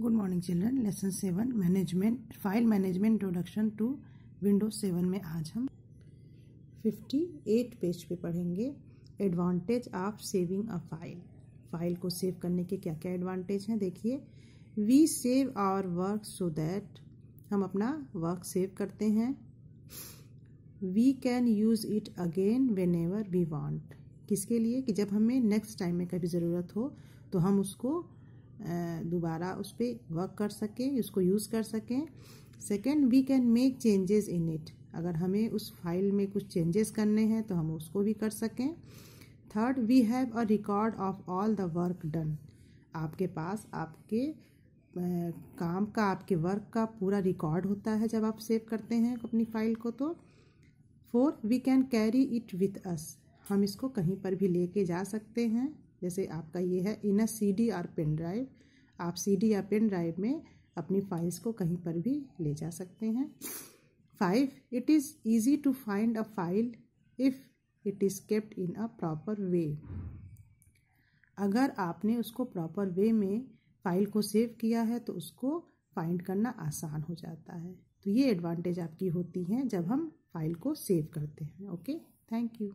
good morning children lesson seven management file management introduction to window seven में आज हम fifty eight page पे पढ़ेंगे advantage of saving a file file को save करने के क्या क्या एडवांटेज हैं देखिए we save our work so that हम अपना वर्क सेव करते हैं we can use it again whenever we want किसके लिए कि जब हमें नेक्स्ट टाइम में कभी ज़रूरत हो तो हम उसको दोबारा उस पर वर्क कर सकें उसको यूज़ कर सकें second we can make changes in it अगर हमें उस फाइल में कुछ चेंजेस करने हैं तो हम उसको भी कर सकें third we have a record of all the work done आपके पास आपके काम का आपके वर्क का पूरा रिकॉर्ड होता है जब आप सेव करते हैं अपनी फाइल को तो four we can carry it with us हम इसको कहीं पर भी लेके जा सकते हैं जैसे आपका ये है in a C D or pen drive आप सी डी या पेन ड्राइव में अपनी फाइल्स को कहीं पर भी ले जा सकते हैं five it is easy to find a file if it is kept in a proper way अगर आपने उसको प्रॉपर वे में फाइल को सेव किया है तो उसको फाइंड करना आसान हो जाता है तो ये एडवांटेज आपकी होती हैं जब हम फाइल को सेव करते हैं ओके थैंक यू